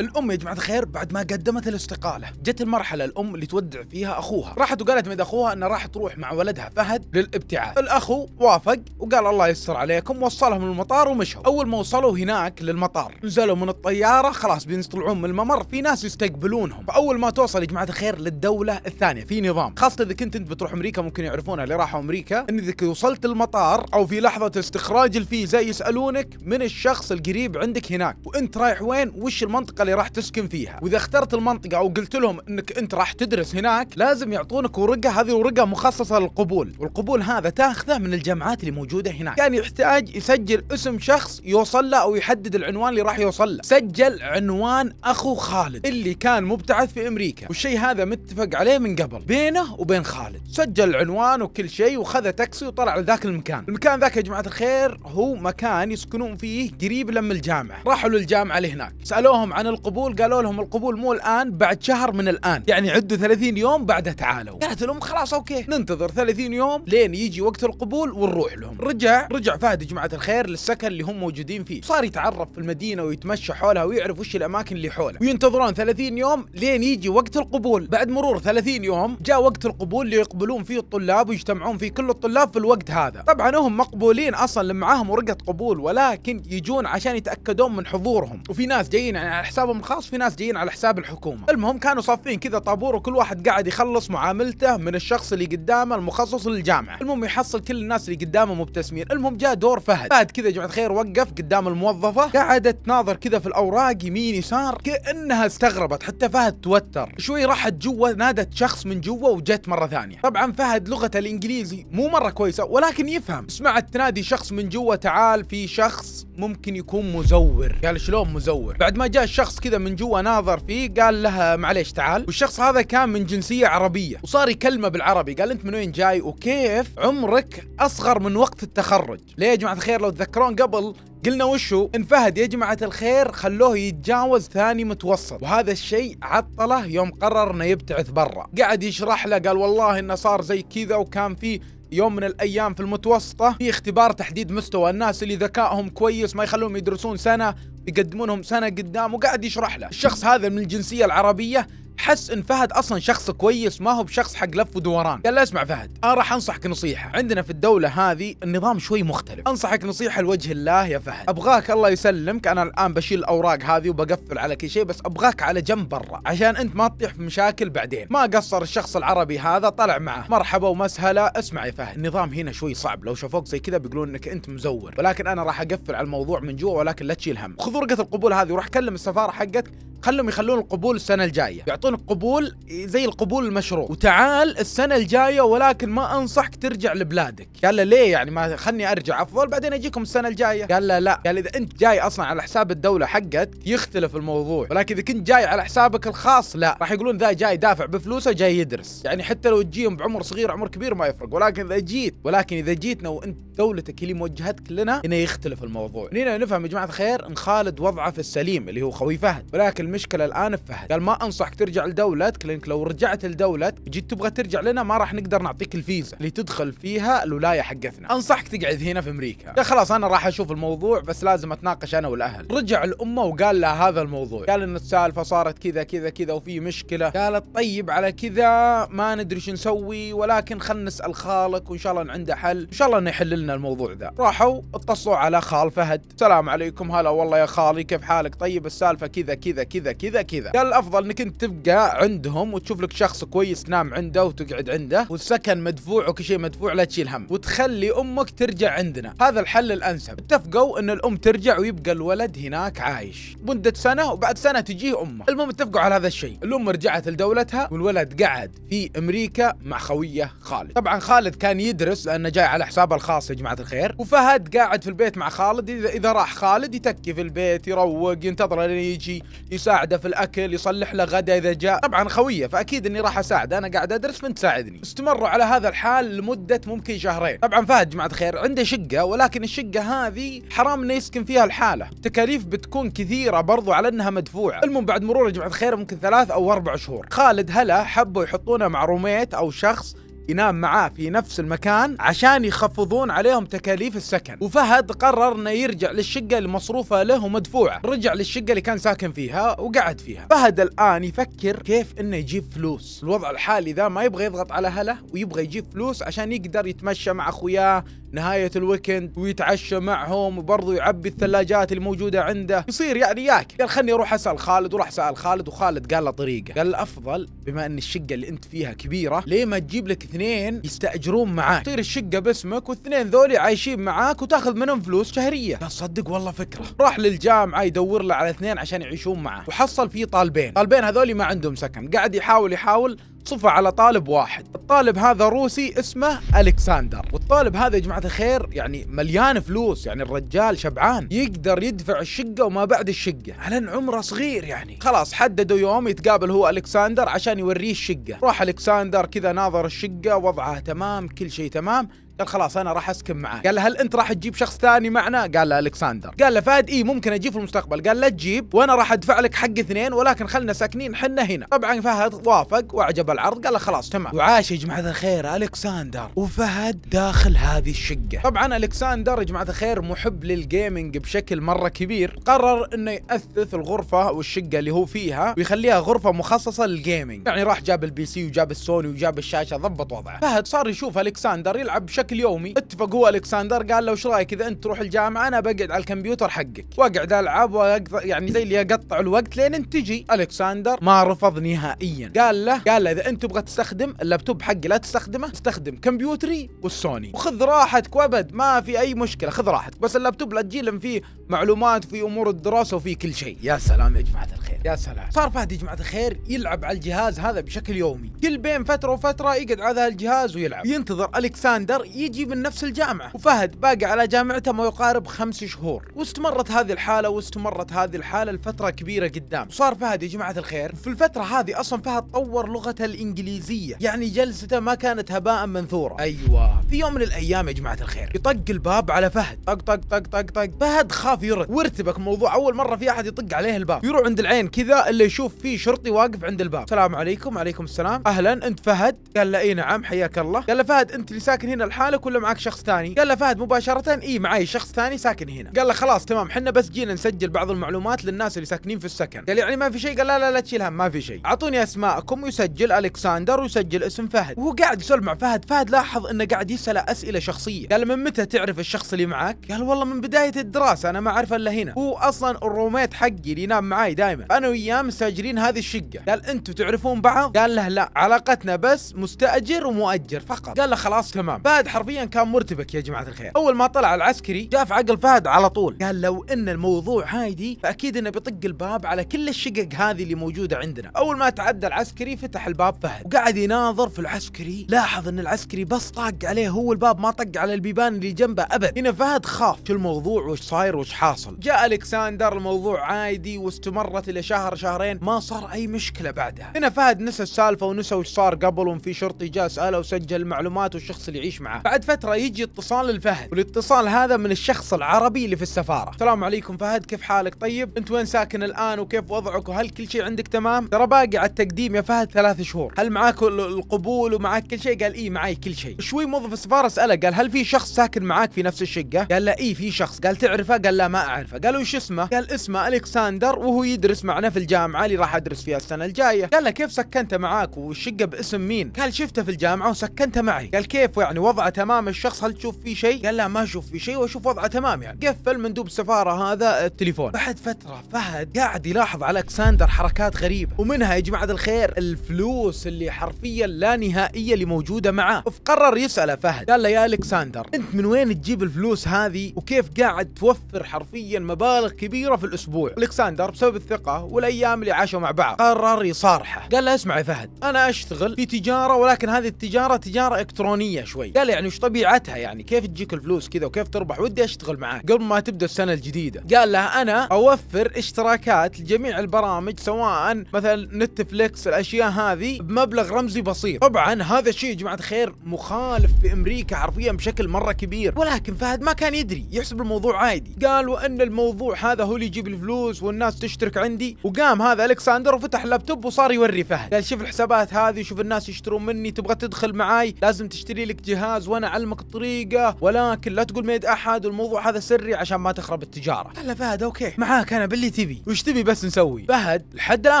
الأم يا جماعة الخير بعد ما قدمت الاستقالة جت المرحلة الأم اللي تودع فيها أخوها راحت وقالت من أخوها أنها راح تروح مع ولدها فهد للابتعاث الأخو وافق وقال الله يستر عليكم وصلهم المطار ومشوا أول ما وصلوا هناك للمطار نزلوا من الطيارة خلاص بيطلعون من الممر في ناس يستقبلونهم فأول ما توصل يا جماعة الخير للدولة الثانية في نظام خاصة إذا كنت أنت بتروح أمريكا ممكن يعرفونها اللي راحوا أمريكا أن إذا وصلت المطار أو في لحظة استخراج الفيزا يسألونك من الشخص القريب عندك هناك وأنت رايح وين وش المنطقة اللي راح تسكن فيها واذا اخترت المنطقه او قلت لهم انك انت راح تدرس هناك لازم يعطونك ورقه هذه ورقه مخصصه للقبول والقبول هذا تاخذه من الجامعات اللي موجوده هناك كان يحتاج يسجل اسم شخص يوصل له او يحدد العنوان اللي راح يوصل له سجل عنوان اخو خالد اللي كان مبتعث في امريكا والشيء هذا متفق عليه من قبل بينه وبين خالد سجل العنوان وكل شيء وخذ تاكسي وطلع لذاك المكان المكان ذاك يا جماعه الخير هو مكان يسكنون فيه قريب لم الجامعه راحوا للجامعه اللي هناك سالوهم عن القبول قالوا لهم القبول مو الان بعد شهر من الان يعني عدوا 30 يوم بعدها تعالوا قالت لهم خلاص اوكي ننتظر 30 يوم لين يجي وقت القبول ونروح لهم رجع رجع فهد يا جماعه الخير للسكن اللي هم موجودين فيه صار يتعرف في المدينه ويتمشى حولها ويعرف وش الاماكن اللي حوله وينتظرون 30 يوم لين يجي وقت القبول بعد مرور 30 يوم جاء وقت القبول اللي يقبلون فيه الطلاب ويجتمعون فيه كل الطلاب في الوقت هذا طبعا هم مقبولين اصلا معاهم ورقه قبول ولكن يجون عشان يتاكدون من حضورهم وفي ناس جايين على حساب حسابهم الخاص في ناس جايين على حساب الحكومه المهم كانوا صافين كذا طابور وكل واحد قاعد يخلص معاملته من الشخص اللي قدامه المخصص للجامعه المهم يحصل كل الناس اللي قدامه مبتسمين المهم جاء دور فهد فهد كذا جماعه خير وقف قدام الموظفه قعدت تناظر كذا في الاوراق يمين يسار كانها استغربت حتى فهد توتر شوي راحت جوا نادت شخص من جوا وجت مره ثانيه طبعا فهد لغته الانجليزي مو مره كويسه ولكن يفهم سمعت تنادي شخص من جوا تعال في شخص ممكن يكون مزور قال شلون مزور بعد ما جاء الشخص شخص كذا من جوا ناظر فيه قال لها معليش تعال والشخص هذا كان من جنسيه عربيه وصار يكلمه بالعربي قال انت من وين جاي وكيف عمرك اصغر من وقت التخرج ليه يا جماعه الخير لو تذكرون قبل قلنا وشو ان فهد يا جماعة الخير خلوه يتجاوز ثاني متوسط وهذا الشيء عطله يوم قرر انه يبتعث برا قاعد يشرح له قال والله انه صار زي كذا وكان فيه يوم من الايام في المتوسطه في اختبار تحديد مستوى الناس اللي ذكائهم كويس ما يخلوهم يدرسون سنه يقدمونهم سنه قدام وقاعد يشرح له الشخص هذا من الجنسيه العربيه حس ان فهد اصلا شخص كويس ما هو بشخص حق لف ودوران قال له اسمع فهد انا راح انصحك نصيحه عندنا في الدوله هذه النظام شوي مختلف انصحك نصيحه لوجه الله يا فهد ابغاك الله يسلمك انا الان بشيل الاوراق هذه وبقفل على كل شيء بس ابغاك على جنب برا عشان انت ما تطيح في مشاكل بعدين ما قصر الشخص العربي هذا طلع معه مرحبا ومسهلا اسمع يا فهد النظام هنا شوي صعب لو شافوك زي كذا بيقولون انك انت مزور ولكن انا راح اقفل على الموضوع من جوا ولكن لا تشيل هم خذ ورقه القبول هذه وراح كلم السفاره حقتك خلهم يخلون القبول السنه الجايه يعطونك قبول زي القبول المشروع وتعال السنه الجايه ولكن ما انصحك ترجع لبلادك قال له ليه يعني ما خلني ارجع افضل بعدين اجيكم السنه الجايه قال له لا قال اذا انت جاي اصلا على حساب الدوله حقت يختلف الموضوع ولكن اذا كنت جاي على حسابك الخاص لا راح يقولون ذا جاي دافع بفلوسه جاي يدرس يعني حتى لو تجيهم بعمر صغير عمر كبير ما يفرق ولكن اذا جيت ولكن اذا جيتنا وانت دولتك اللي موجهتك لنا هنا يختلف الموضوع هنا نفهم يا جماعه الخير ان خالد وضعه في السليم اللي هو خوي فهد ولكن المشكله الان في فهد قال ما انصحك ترجع ترجع لدولتك لانك لو رجعت لدولتك جيت تبغى ترجع لنا ما راح نقدر نعطيك الفيزا اللي تدخل فيها الولايه حقتنا انصحك تقعد هنا في امريكا يا خلاص انا راح اشوف الموضوع بس لازم اتناقش انا والاهل رجع الامه وقال لها هذا الموضوع قال ان السالفه صارت كذا كذا كذا وفي مشكله قالت طيب على كذا ما ندري شو نسوي ولكن خلنا نسال خالك وان شاء الله عنده حل ان شاء الله انه يحل لنا الموضوع ذا راحوا اتصلوا على خال فهد السلام عليكم هلا والله يا خالي كيف حالك طيب السالفه كذا كذا كذا كذا كذا قال الافضل انك انت تبقى عندهم وتشوف لك شخص كويس تنام عنده وتقعد عنده والسكن مدفوع وكل شيء مدفوع لا تشيل هم وتخلي امك ترجع عندنا هذا الحل الانسب اتفقوا ان الام ترجع ويبقى الولد هناك عايش مده سنه وبعد سنه تجيه امه المهم اتفقوا على هذا الشيء الام رجعت لدولتها والولد قعد في امريكا مع خويه خالد طبعا خالد كان يدرس لانه جاي على حسابه الخاص يا جماعه الخير وفهد قاعد في البيت مع خالد اذا اذا راح خالد يتكي في البيت يروق ينتظره لين يجي يساعده في الاكل يصلح له غدا اذا جاء طبعا خويه فاكيد اني راح اساعد انا قاعد ادرس فانت ساعدني استمروا على هذا الحال لمده ممكن شهرين طبعا فهد جماعه الخير عنده شقه ولكن الشقه هذه حرام انه يسكن فيها الحاله تكاليف بتكون كثيره برضو على انها مدفوعه المهم بعد مرور جماعه الخير ممكن ثلاث او اربع شهور خالد هلا حبوا يحطونه مع روميت او شخص ينام معاه في نفس المكان عشان يخفضون عليهم تكاليف السكن وفهد قرر انه يرجع للشقة اللي مصروفة له ومدفوعة رجع للشقة اللي كان ساكن فيها وقعد فيها فهد الآن يفكر كيف انه يجيب فلوس الوضع الحالي ذا ما يبغى يضغط على هله ويبغى يجيب فلوس عشان يقدر يتمشى مع اخوياه نهاية الويكند ويتعشى معهم وبرضه يعبي الثلاجات الموجودة عنده يصير يعني ياك قال خلني اروح اسأل خالد وراح سأل خالد وخالد قال له طريقة قال الافضل بما ان الشقة اللي انت فيها كبيرة ليه ما تجيب لك اثنين يستاجرون معاك تصير الشقه باسمك واثنين ذولي عايشين معاك وتاخذ منهم فلوس شهريه بس صدق والله فكره راح للجامعه يدور له على اثنين عشان يعيشون معاه وحصل فيه طالبين طالبين هذولي ما عندهم سكن قاعد يحاول يحاول صفى على طالب واحد الطالب هذا روسي اسمه الكساندر والطالب هذا يا جماعه الخير يعني مليان فلوس يعني الرجال شبعان يقدر يدفع الشقه وما بعد الشقه على ان عمره صغير يعني خلاص حددوا يوم يتقابل هو الكسندر عشان يوريه الشقه راح الكساندر كذا ناظر الشقه وضعها تمام كل شيء تمام قال خلاص انا راح اسكن معاه قال له هل انت راح تجيب شخص ثاني معنا قال له الكسندر قال له فهد اي ممكن اجيب في المستقبل قال لا تجيب وانا راح ادفع لك حق اثنين ولكن خلنا ساكنين حنا هنا طبعا فهد وافق واعجب العرض قال له خلاص تمام وعاش يا جماعه الخير الكسندر وفهد داخل هذه الشقه طبعا الكسندر يا جماعه الخير محب للجيمنج بشكل مره كبير قرر انه ياثث الغرفه والشقه اللي هو فيها ويخليها غرفه مخصصه للجيمنج يعني راح جاب البي سي وجاب السوني وجاب الشاشه ضبط وضعه فهد صار يشوف الكسندر يلعب بشكل بشكل يومي اتفقوا الكسندر قال له ايش رايك اذا انت تروح الجامعه انا بقعد على الكمبيوتر حقك واقعد العب واقطع يعني زي اللي اقطع الوقت لين انت تجي الكسندر ما رفض نهائيا قال له قال له اذا انت تبغى تستخدم اللابتوب حقي لا تستخدمه استخدم كمبيوتري والسوني وخذ راحتك وابد ما في اي مشكله خذ راحتك بس اللابتوب لا تجي فيه معلومات وفي امور الدراسه وفي كل شيء يا سلام يا جماعه الخير يا سلام صار فهد يا جماعه الخير يلعب على الجهاز هذا بشكل يومي كل بين فتره وفتره يقعد على هذا الجهاز ويلعب ينتظر الكساندر يجي من نفس الجامعه وفهد باقي على جامعته ما يقارب خمس شهور واستمرت هذه الحاله واستمرت هذه الحاله لفتره كبيره قدام صار فهد يا جماعه الخير في الفتره هذه اصلا فهد طور لغته الانجليزيه يعني جلسته ما كانت هباء منثوره ايوه في يوم من الايام يا جماعه الخير يطق الباب على فهد طق طق طق طق طق فهد خاف ما يرد وارتبك موضوع اول مره في احد يطق عليه الباب يروح عند العين كذا الا يشوف في شرطي واقف عند الباب السلام عليكم عليكم السلام اهلا انت فهد قال له اي نعم حياك الله قال له فهد انت اللي ساكن هنا لحالك ولا معك شخص ثاني قال له فهد مباشره اي معي شخص ثاني ساكن هنا قال له خلاص تمام حنا بس جينا نسجل بعض المعلومات للناس اللي ساكنين في السكن قال يعني ما في شيء قال لا لا لا تشيل هم ما في شيء اعطوني اسماءكم ويسجل الكسندر ويسجل اسم فهد وهو قاعد يسولف مع فهد فهد لاحظ انه قاعد يساله اسئله شخصيه قال من متى تعرف الشخص اللي معك قال والله من بدايه الدراسه انا ما اعرفه الا هنا هو اصلا الروميت حقي اللي ينام معاي دائما انا وياه مستاجرين هذه الشقه قال انتم تعرفون بعض قال له لا علاقتنا بس مستاجر ومؤجر فقط قال له خلاص تمام فهد حرفيا كان مرتبك يا جماعه الخير اول ما طلع العسكري جاء في عقل فهد على طول قال لو ان الموضوع هايدي فاكيد انه بيطق الباب على كل الشقق هذه اللي موجوده عندنا اول ما تعدى العسكري فتح الباب فهد وقعد يناظر في العسكري لاحظ ان العسكري بس طاق عليه هو الباب ما طق على البيبان اللي جنبه ابد هنا فهد خاف شو الموضوع وش صاير وش حاصل جاء الكساندر الموضوع عادي واستمرت الى شهر شهرين ما صار اي مشكله بعدها هنا فهد نسى السالفه ونسى وش صار قبل وان في شرطي جاء ساله وسجل معلومات والشخص اللي يعيش معاه بعد فتره يجي اتصال لفهد والاتصال هذا من الشخص العربي اللي في السفاره السلام عليكم فهد كيف حالك طيب انت وين ساكن الان وكيف وضعك وهل كل شيء عندك تمام ترى باقي على التقديم يا فهد ثلاث شهور هل معاك القبول ومعاك كل شيء قال اي معي كل شيء شوي موظف السفاره ساله قال هل في شخص ساكن معاك في نفس الشقه قال لا اي في شخص قال تعرفه قال لا ما اعرفه قال وش اسمه قال اسمه الكسندر وهو يدرس معنا في الجامعه اللي راح ادرس فيها السنه الجايه قال له كيف سكنته معاك والشقه باسم مين قال شفته في الجامعه وسكنته معي قال كيف يعني وضعه تمام الشخص هل تشوف فيه شيء قال لا ما اشوف فيه شيء واشوف وضعه تمام يعني قفل مندوب السفاره هذا التليفون بعد فتره فهد قاعد يلاحظ على الكسندر حركات غريبه ومنها يا جماعه الخير الفلوس اللي حرفيا لا نهائيه اللي موجوده معاه فقرر يساله فهد قال له يا الكسندر انت من وين تجيب الفلوس هذه وكيف قاعد توفر حرفيا مبالغ كبيره في الاسبوع الكساندر بسبب الثقه والايام اللي عاشوا مع بعض قرر يصارحه قال له اسمع يا فهد انا اشتغل في تجاره ولكن هذه التجاره تجاره الكترونيه شوي قال يعني وش طبيعتها يعني كيف تجيك الفلوس كذا وكيف تربح ودي اشتغل معاك قبل ما تبدا السنه الجديده قال له انا اوفر اشتراكات لجميع البرامج سواء مثلا نتفليكس الاشياء هذه بمبلغ رمزي بسيط طبعا هذا الشيء يا جماعه الخير مخالف في امريكا حرفيا بشكل مره كبير ولكن فهد ما كان يدري يحسب الموضوع عادي قال قالوا ان الموضوع هذا هو اللي يجيب الفلوس والناس تشترك عندي وقام هذا الكساندر وفتح لابتوب وصار يوري فهد قال شوف الحسابات هذه شوف الناس يشترون مني تبغى تدخل معاي لازم تشتري لك جهاز وانا اعلمك الطريقه ولكن لا تقول ميد احد والموضوع هذا سري عشان ما تخرب التجاره له فهد اوكي معاك انا باللي تبي وش تبي بس نسوي فهد لحد الان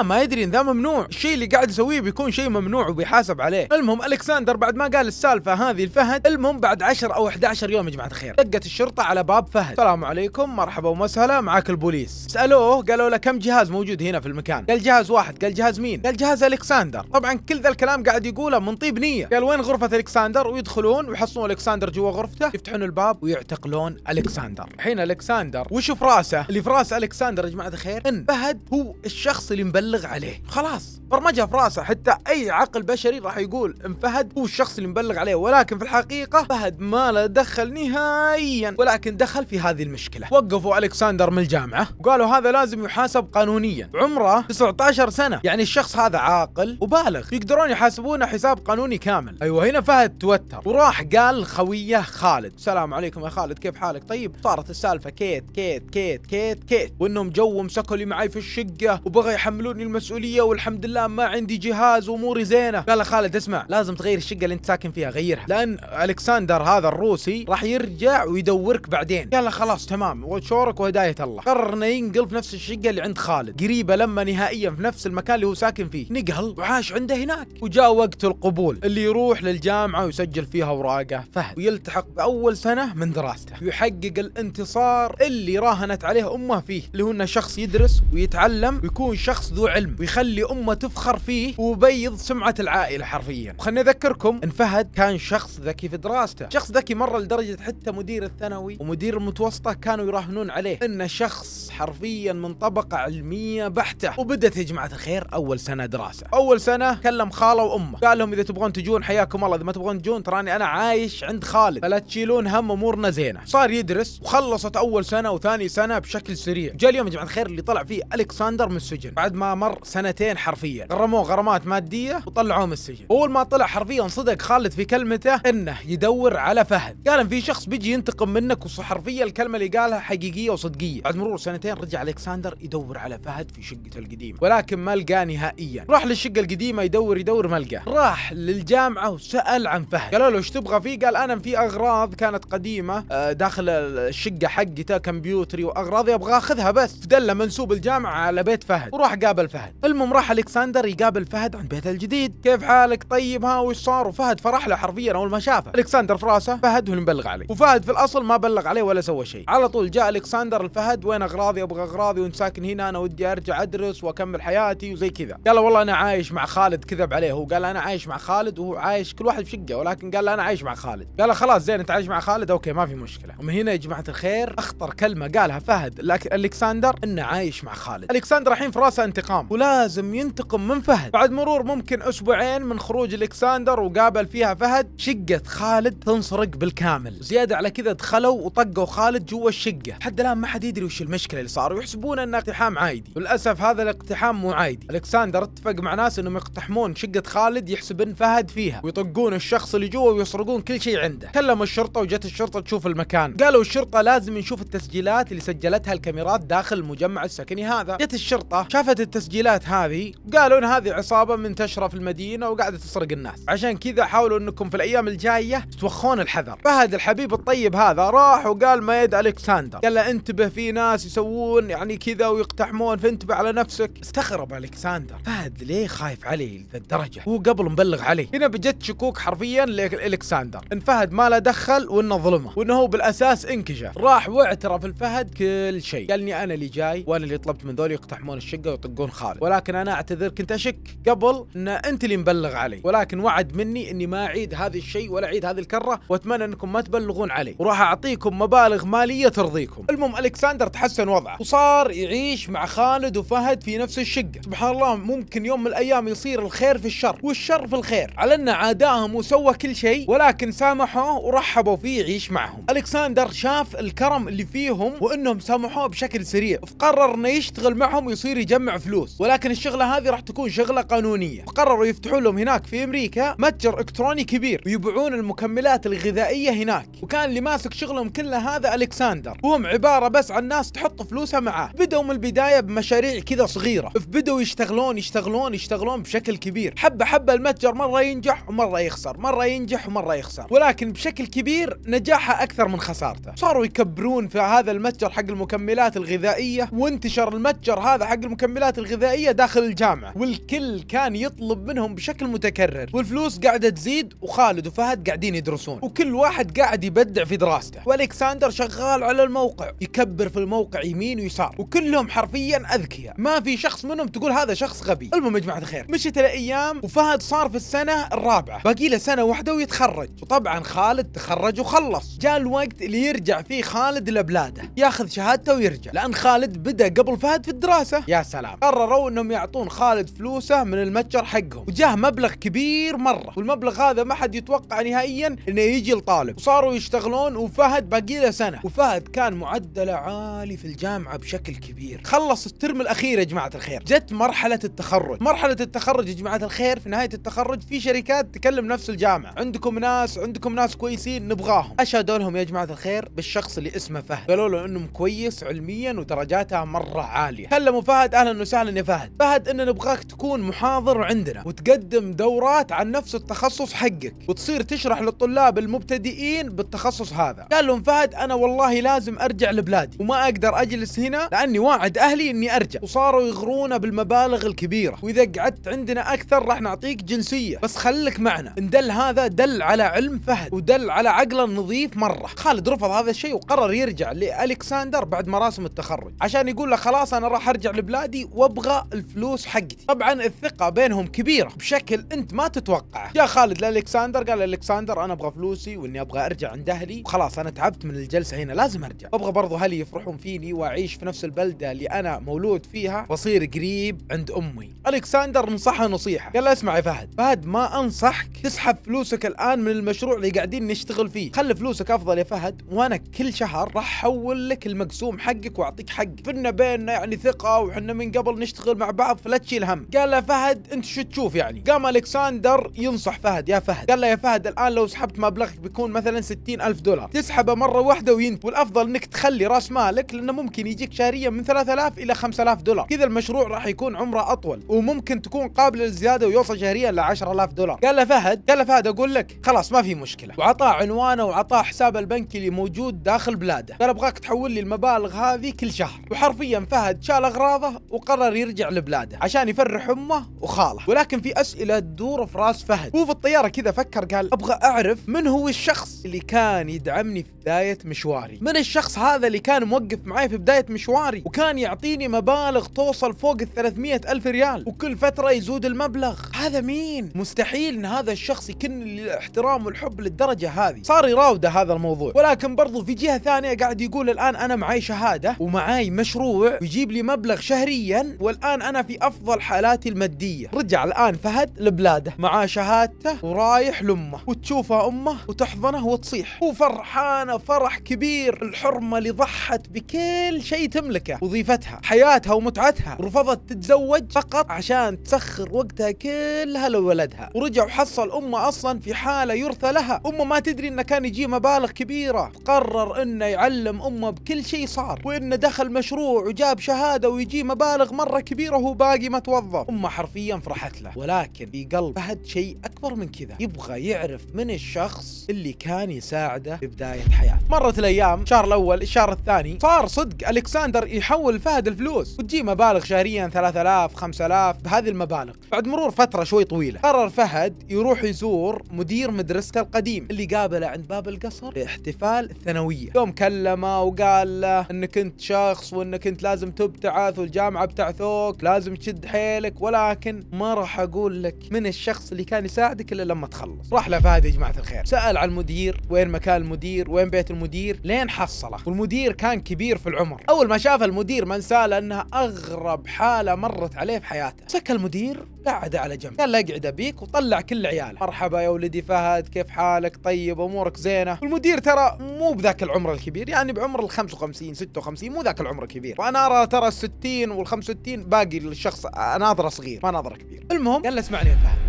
ما يدري ان ذا ممنوع الشيء اللي قاعد يسويه بيكون شيء ممنوع وبيحاسب عليه المهم الكساندر بعد ما قال السالفه هذه لفهد المهم بعد 10 او 11 يوم يا جماعه الخير دقت الشرطه على باب فهد السلام عليكم مرحبا ومسهلا معاك البوليس سالوه قالوا له كم جهاز موجود هنا في المكان قال جهاز واحد قال جهاز مين قال جهاز الكساندر طبعا كل ذا الكلام قاعد يقوله من طيب نيه قال وين غرفه الكساندر ويدخلون ويحصلون الكساندر جوا غرفته يفتحون الباب ويعتقلون الكساندر الحين الكساندر وش في راسه اللي في راس الكساندر يا جماعه الخير ان فهد هو الشخص اللي مبلغ عليه خلاص برمجها في راسه حتى اي عقل بشري راح يقول ان فهد هو الشخص اللي مبلغ عليه ولكن في الحقيقه فهد ما له دخل نهائيا ولكن دخل في هذه المشكله وقفوا الكسندر من الجامعه وقالوا هذا لازم يحاسب قانونيا عمره 19 سنه يعني الشخص هذا عاقل وبالغ يقدرون يحاسبونه حساب قانوني كامل ايوه هنا فهد توتر وراح قال خويه خالد السلام عليكم يا خالد كيف حالك طيب صارت السالفه كيت كيت كيت كيت كيت وانهم جو مسكوا لي معي في الشقه وبغى يحملوني المسؤوليه والحمد لله ما عندي جهاز واموري زينه قال خالد اسمع لازم تغير الشقه اللي انت ساكن فيها غيرها لان الكسندر هذا الروسي راح يرجع ويدورك بعدين قال خلاص تمام وشورك وهداية الله قرر انه ينقل في نفس الشقة اللي عند خالد قريبة لما نهائيا في نفس المكان اللي هو ساكن فيه نقل وعاش عنده هناك وجاء وقت القبول اللي يروح للجامعة ويسجل فيها أوراقه فهد ويلتحق بأول سنة من دراسته ويحقق الانتصار اللي راهنت عليه أمه فيه اللي هو أنه شخص يدرس ويتعلم ويكون شخص ذو علم ويخلي أمه تفخر فيه ويبيض سمعة العائلة حرفيا وخلني أذكركم أن فهد كان شخص ذكي في دراسته شخص ذكي مرة لدرجة حتى مدير الثانوي ومدير المتوسطة كانوا يراهنون عليه انه شخص حرفيا من طبقه علميه بحته وبدت يا جماعه الخير اول سنه دراسه اول سنه كلم خاله وامه قال لهم اذا تبغون تجون حياكم الله اذا ما تبغون تجون تراني انا عايش عند خالد فلا تشيلون هم امورنا زينه صار يدرس وخلصت اول سنه وثاني سنه بشكل سريع جاء اليوم يا جماعه الخير اللي طلع فيه الكسندر من السجن بعد ما مر سنتين حرفيا غرموه غرامات ماديه وطلعوه من السجن اول ما طلع حرفيا صدق خالد في كلمته انه يدور على فهد قال في شخص بيجي ينتقم منك وحرفيا الكلمه اللي قالها حقيقيه وصدقيه بعد مرور سنتين رجع الكسندر يدور على فهد في شقته القديمه ولكن ما لقاه نهائيا راح للشقه القديمه يدور يدور ما لقاه راح للجامعه وسال عن فهد قالوا له ايش تبغى فيه قال انا في اغراض كانت قديمه آه، داخل الشقه حقته كمبيوتري واغراض ابغى اخذها بس دل منسوب الجامعه على بيت فهد وراح قابل فهد المهم راح الكسندر يقابل فهد عن بيته الجديد كيف حالك طيب ها وش صار وفهد فرح له حرفيا اول ما شافه الكسندر في راسه فهد هو اللي مبلغ عليه وفهد في الاصل ما بلغ عليه ولا سوى شيء على طول جاء الكسندر الفهد وين اغراضي ابغى اغراضي وانت ساكن هنا انا ودي ارجع ادرس واكمل حياتي وزي كذا قال والله انا عايش مع خالد كذب عليه هو قال انا عايش مع خالد وهو عايش كل واحد في شقه ولكن قال انا عايش مع خالد قال خلاص زين انت عايش مع خالد اوكي ما في مشكله ومن هنا يا جماعه الخير اخطر كلمه قالها فهد الكسندر انه عايش مع خالد الكسندر الحين في راسه انتقام ولازم ينتقم من فهد بعد مرور ممكن اسبوعين من خروج الكسندر وقابل فيها فهد شقه خالد تنسرق بالكامل زياده على كذا دخلوا وطقوا خالد جوا الشقه حقه حتى الان ما حد يدري وش المشكله اللي صار ويحسبون انه اقتحام عادي وللاسف هذا الاقتحام مو عادي الكساندر اتفق مع ناس انهم يقتحمون شقه خالد يحسب ان فهد فيها ويطقون الشخص اللي جوا ويسرقون كل شيء عنده كلم الشرطه وجت الشرطه تشوف المكان قالوا الشرطه لازم نشوف التسجيلات اللي سجلتها الكاميرات داخل المجمع السكني هذا جت الشرطه شافت التسجيلات هذه قالوا ان هذه عصابه منتشره في المدينه وقاعده تسرق الناس عشان كذا حاولوا انكم في الايام الجايه توخون الحذر فهد الحبيب الطيب هذا راح وقال ما يد الكساندر قال يلا انتبه في ناس يسوون يعني كذا ويقتحمون فانتبه على نفسك استغرب الكساندر فهد ليه خايف علي للدرجة هو قبل مبلغ علي هنا بجت شكوك حرفيا لالكساندر ان فهد ما له دخل وانه ظلمه وانه هو بالاساس انكشف راح واعترف الفهد كل شيء قال اني انا اللي جاي وانا اللي طلبت من ذول يقتحمون الشقه ويطقون خالد ولكن انا اعتذر كنت اشك قبل ان انت اللي مبلغ علي ولكن وعد مني اني ما اعيد هذا الشيء ولا اعيد هذه الكره واتمنى انكم ما تبلغون علي وراح اعطيكم مبالغ ماليه ترضي عليكم المهم الكسندر تحسن وضعه وصار يعيش مع خالد وفهد في نفس الشقه سبحان الله ممكن يوم من الايام يصير الخير في الشر والشر في الخير على ان عاداهم وسوى كل شيء ولكن سامحوه ورحبوا فيه يعيش معهم الكسندر شاف الكرم اللي فيهم وانهم سامحوه بشكل سريع فقرر انه يشتغل معهم ويصير يجمع فلوس ولكن الشغله هذه راح تكون شغله قانونيه فقرروا يفتحوا لهم هناك في امريكا متجر الكتروني كبير ويبيعون المكملات الغذائيه هناك وكان اللي ماسك شغلهم كله هذا الكسندر هو هم عبارة بس عن ناس تحط فلوسها معاه بدأوا من البداية بمشاريع كذا صغيرة بدأوا يشتغلون يشتغلون يشتغلون بشكل كبير حبة حبة المتجر مرة ينجح ومرة يخسر مرة ينجح ومرة يخسر ولكن بشكل كبير نجاحه أكثر من خسارته صاروا يكبرون في هذا المتجر حق المكملات الغذائية وانتشر المتجر هذا حق المكملات الغذائية داخل الجامعة والكل كان يطلب منهم بشكل متكرر والفلوس قاعدة تزيد وخالد وفهد قاعدين يدرسون وكل واحد قاعد يبدع في دراسته والكساندر شغال على الم... الموقع يكبر في الموقع يمين ويسار وكلهم حرفيا اذكياء ما في شخص منهم تقول هذا شخص غبي المهم يا جماعه الخير مشت الايام وفهد صار في السنه الرابعه باقي له سنه واحده ويتخرج وطبعا خالد تخرج وخلص جاء الوقت اللي يرجع فيه خالد لبلاده ياخذ شهادته ويرجع لان خالد بدا قبل فهد في الدراسه يا سلام قرروا انهم يعطون خالد فلوسه من المتجر حقهم وجاه مبلغ كبير مره والمبلغ هذا ما حد يتوقع نهائيا انه يجي لطالب وصاروا يشتغلون وفهد باقي له سنه وفهد كان كان معدله عالي في الجامعه بشكل كبير خلص الترم الاخير يا جماعه الخير جت مرحله التخرج مرحله التخرج يا جماعه الخير في نهايه التخرج في شركات تكلم نفس الجامعه عندكم ناس عندكم ناس كويسين نبغاهم اشهدوا لهم يا جماعه الخير بالشخص اللي اسمه فهد قالوا له انه كويس علميا ودرجاته مره عاليه كلموا فهد اهلا وسهلا يا فهد فهد ان نبغاك تكون محاضر عندنا وتقدم دورات عن نفس التخصص حقك وتصير تشرح للطلاب المبتدئين بالتخصص هذا قال لهم فهد انا والله لازم لازم ارجع لبلادي وما اقدر اجلس هنا لاني واعد اهلي اني ارجع وصاروا يغرونا بالمبالغ الكبيره واذا قعدت عندنا اكثر راح نعطيك جنسيه بس خلك معنا دل هذا دل على علم فهد ودل على عقله نظيف مره خالد رفض هذا الشيء وقرر يرجع لالكسندر بعد مراسم التخرج عشان يقول له خلاص انا راح ارجع لبلادي وابغى الفلوس حقتي طبعا الثقه بينهم كبيره بشكل انت ما تتوقعه يا خالد لالكسندر قال لالكسندر انا ابغى فلوسي واني ابغى ارجع عند اهلي وخلاص انا تعبت من الجلسه هنا لازم ارجع ابغى برضو اهلي يفرحون فيني واعيش في نفس البلده اللي انا مولود فيها واصير قريب عند امي الكسندر نصحها نصيحه قال اسمع يا فهد فهد ما انصحك تسحب فلوسك الان من المشروع اللي قاعدين نشتغل فيه خلي فلوسك افضل يا فهد وانا كل شهر راح احول لك المقسوم حقك واعطيك حق فينا بيننا يعني ثقه وحنا من قبل نشتغل مع بعض فلا تشيل هم قال له فهد انت شو تشوف يعني قام الكسندر ينصح فهد يا فهد قال له يا فهد الان لو سحبت مبلغك بيكون مثلا 60000 دولار تسحبه مره واحده وينت والافضل انك تخلي راس مالك لانه ممكن يجيك شهريا من 3000 الى 5000 دولار كذا المشروع راح يكون عمره اطول وممكن تكون قابل للزياده ويوصل شهريا ل 10000 دولار قال له فهد قال له فهد اقول لك خلاص ما في مشكله وعطاه عنوانه وعطاه حسابه البنكي اللي موجود داخل بلاده قال ابغاك تحول لي المبالغ هذه كل شهر وحرفيا فهد شال اغراضه وقرر يرجع لبلاده عشان يفرح امه وخاله ولكن في اسئله تدور في راس فهد هو في الطياره كذا فكر قال ابغى اعرف من هو الشخص اللي كان يدعمني في بدايه مشواري من الشخص الشخص هذا اللي كان موقف معي في بداية مشواري وكان يعطيني مبالغ توصل فوق ال ألف ريال وكل فترة يزود المبلغ هذا مين؟ مستحيل ان هذا الشخص يكن الاحترام والحب للدرجة هذه صار يراوده هذا الموضوع ولكن برضو في جهة ثانية قاعد يقول الآن أنا معي شهادة ومعاي مشروع يجيب لي مبلغ شهريا والآن أنا في أفضل حالاتي المادية رجع الآن فهد لبلاده معاه شهادته ورايح لأمه وتشوفه أمه وتحضنه وتصيح وفرحانة فرح كبير الحر اللي ضحت بكل شيء تملكه وظيفتها حياتها ومتعتها رفضت تتزوج فقط عشان تسخر وقتها كلها لولدها ورجع وحصل امه اصلا في حاله يرثى لها امه ما تدري انه كان يجي مبالغ كبيره قرر انه يعلم امه بكل شيء صار وانه دخل مشروع وجاب شهاده ويجي مبالغ مره كبيره وهو باقي ما توظف امه حرفيا فرحت له ولكن في قلب فهد شيء اكبر من كذا يبغى يعرف من الشخص اللي كان يساعده في بدايه حياته مرت الايام شهر الاول الاول الشهر الثاني صار صدق الكسندر يحول فهد الفلوس وتجي مبالغ شهريا 3000 5000 بهذه المبالغ بعد مرور فتره شوي طويله قرر فهد يروح يزور مدير مدرسته القديم اللي قابله عند باب القصر لاحتفال الثانويه يوم كلمه وقال له انك انت شخص وانك انت لازم تبتعث والجامعه بتعثوك لازم تشد حيلك ولكن ما راح اقول لك من الشخص اللي كان يساعدك الا لما تخلص راح له فهد يا جماعه الخير سال على المدير وين مكان المدير وين بيت المدير لين حصل الشغله والمدير كان كبير في العمر اول ما شاف المدير ما انساه لانها اغرب حاله مرت عليه في حياته سك المدير قعد على جنب قال له اقعد ابيك وطلع كل عياله مرحبا يا ولدي فهد كيف حالك طيب امورك زينه والمدير ترى مو بذاك العمر الكبير يعني بعمر ال 55 56 مو ذاك العمر الكبير وانا ارى ترى ال 60 وال 65 باقي للشخص اناظره صغير ما ناظره كبير المهم قال له اسمعني يا فهد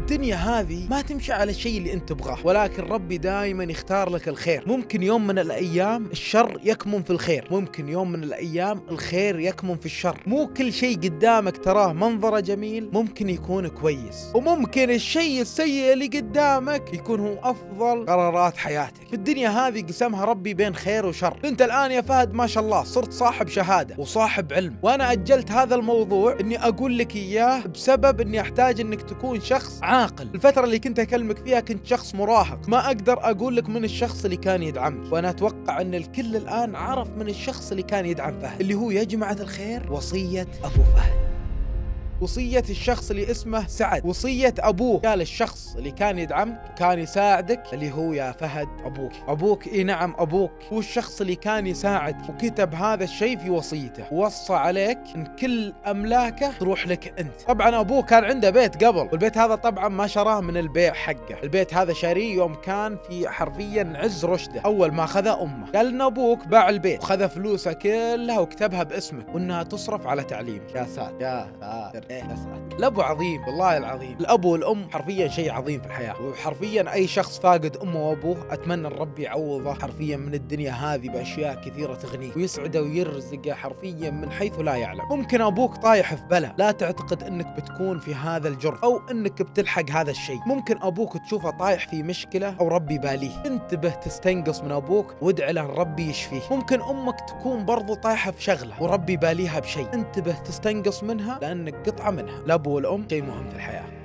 الدنيا هذه ما تمشي على الشيء اللي انت تبغاه ولكن ربي دائما يختار لك الخير ممكن يوم من الايام الشر يكمن في الخير ممكن يوم من الايام الخير يكمن في الشر مو كل شيء قدامك تراه منظره جميل ممكن يكون كويس وممكن الشيء السيء اللي قدامك يكون هو افضل قرارات حياتك في الدنيا هذه قسمها ربي بين خير وشر انت الان يا فهد ما شاء الله صرت صاحب شهاده وصاحب علم وانا اجلت هذا الموضوع اني اقول لك اياه بسبب اني احتاج انك تكون شخص عام عاقل الفترة اللي كنت أكلمك فيها كنت شخص مراهق ما أقدر أقول لك من الشخص اللي كان يدعمك وأنا أتوقع أن الكل الآن عرف من الشخص اللي كان يدعم فهد اللي هو يا جماعة الخير وصية أبو فهد وصية الشخص اللي اسمه سعد وصية أبوه قال الشخص اللي كان يدعمك كان يساعدك اللي هو يا فهد أبوك أبوك إي نعم أبوك هو الشخص اللي كان يساعدك وكتب هذا الشيء في وصيته ووصى عليك أن كل أملاكه تروح لك أنت طبعا أبوه كان عنده بيت قبل والبيت هذا طبعا ما شراه من البيع حقه البيت هذا شاريه يوم كان في حرفيا عز رشده أول ما خذ أمه قال إن أبوك باع البيت وخذ فلوسه كلها وكتبها باسمك وإنها تصرف على تعليمك يا ساتر يا ساتر ايه اسعد الابو عظيم والله العظيم الاب والام حرفيا شيء عظيم في الحياه وحرفيا اي شخص فاقد امه وابوه اتمنى الرب يعوضه حرفيا من الدنيا هذه باشياء كثيره تغنيه ويسعده ويرزقه حرفيا من حيث لا يعلم ممكن ابوك طايح في بلا لا تعتقد انك بتكون في هذا الجر او انك بتلحق هذا الشيء ممكن ابوك تشوفه طايح في مشكله او ربي باليه انتبه تستنقص من ابوك وادع له ربي يشفيه ممكن امك تكون برضو طايحه في شغله وربي باليها بشيء انتبه تستنقص منها لانك قطع قطعة منها الأب والأم شيء مهم في الحياة